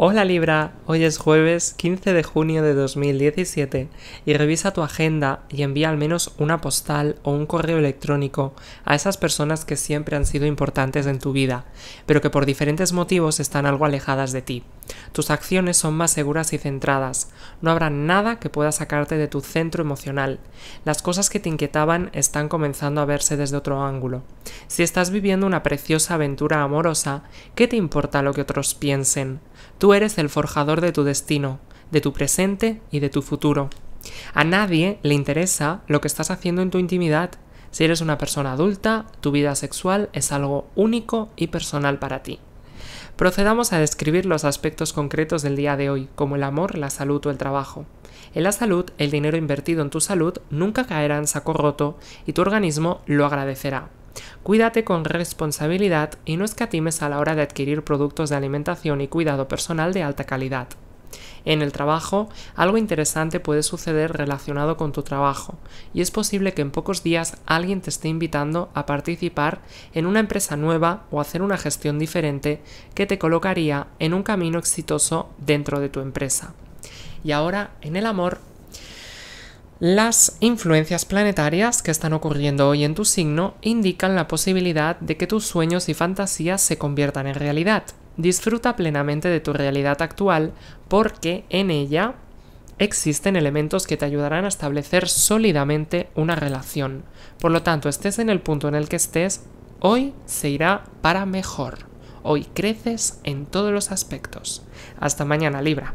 Hola Libra, hoy es jueves 15 de junio de 2017 y revisa tu agenda y envía al menos una postal o un correo electrónico a esas personas que siempre han sido importantes en tu vida, pero que por diferentes motivos están algo alejadas de ti. Tus acciones son más seguras y centradas. No habrá nada que pueda sacarte de tu centro emocional. Las cosas que te inquietaban están comenzando a verse desde otro ángulo. Si estás viviendo una preciosa aventura amorosa, ¿qué te importa lo que otros piensen? Tú eres el forjador de tu destino, de tu presente y de tu futuro. A nadie le interesa lo que estás haciendo en tu intimidad. Si eres una persona adulta, tu vida sexual es algo único y personal para ti. Procedamos a describir los aspectos concretos del día de hoy, como el amor, la salud o el trabajo. En la salud, el dinero invertido en tu salud nunca caerá en saco roto y tu organismo lo agradecerá. Cuídate con responsabilidad y no escatimes a la hora de adquirir productos de alimentación y cuidado personal de alta calidad. En el trabajo, algo interesante puede suceder relacionado con tu trabajo, y es posible que en pocos días alguien te esté invitando a participar en una empresa nueva o hacer una gestión diferente que te colocaría en un camino exitoso dentro de tu empresa. Y ahora, en el amor, las influencias planetarias que están ocurriendo hoy en tu signo indican la posibilidad de que tus sueños y fantasías se conviertan en realidad disfruta plenamente de tu realidad actual porque en ella existen elementos que te ayudarán a establecer sólidamente una relación. Por lo tanto, estés en el punto en el que estés, hoy se irá para mejor. Hoy creces en todos los aspectos. Hasta mañana, Libra.